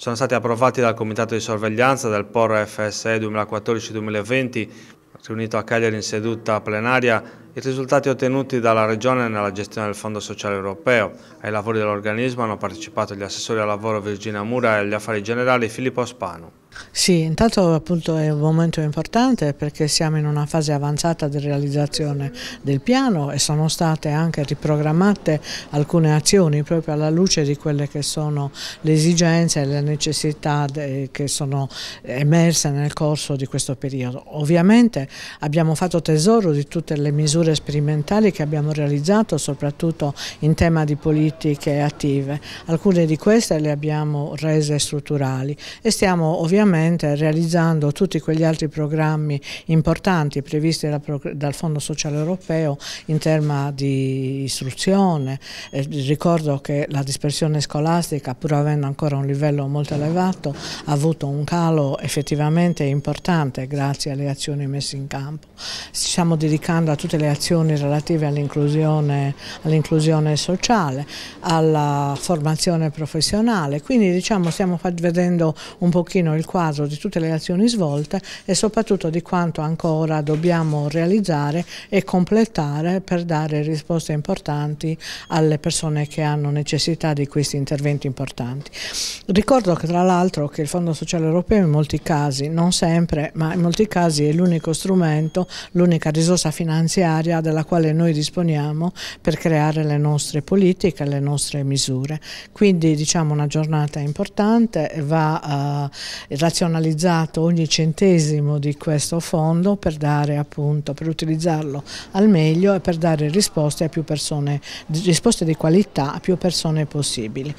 sono stati approvati dal Comitato di Sorveglianza del POR FSE 2014-2020, riunito a Cagliari in seduta plenaria, i risultati ottenuti dalla Regione nella gestione del Fondo Sociale Europeo. Ai lavori dell'organismo hanno partecipato gli assessori al lavoro Virginia Mura e agli affari generali Filippo Spano. Sì, intanto appunto è un momento importante perché siamo in una fase avanzata di realizzazione del piano e sono state anche riprogrammate alcune azioni proprio alla luce di quelle che sono le esigenze e le necessità che sono emerse nel corso di questo periodo. Ovviamente abbiamo fatto tesoro di tutte le misure sperimentali che abbiamo realizzato soprattutto in tema di politiche attive. Alcune di queste le abbiamo rese strutturali e stiamo ovviamente parallelamente realizzando tutti quegli altri programmi importanti previsti dal Fondo Sociale Europeo in tema di istruzione. Eh, ricordo che la dispersione scolastica, pur avendo ancora un livello molto elevato, ha avuto un calo effettivamente importante grazie alle azioni messe in campo. Ci stiamo dedicando a tutte le azioni relative all'inclusione all sociale, alla formazione professionale, quindi diciamo stiamo vedendo un pochino il quadro di tutte le azioni svolte e soprattutto di quanto ancora dobbiamo realizzare e completare per dare risposte importanti alle persone che hanno necessità di questi interventi importanti. Ricordo che tra l'altro che il Fondo Sociale Europeo in molti casi, non sempre, ma in molti casi è l'unico strumento, l'unica risorsa finanziaria della quale noi disponiamo per creare le nostre politiche, le nostre misure. Quindi diciamo una giornata importante, va eh, razionalizzato ogni centesimo di questo fondo per, dare, appunto, per utilizzarlo al meglio e per dare risposte, a più persone, risposte di qualità a più persone possibili.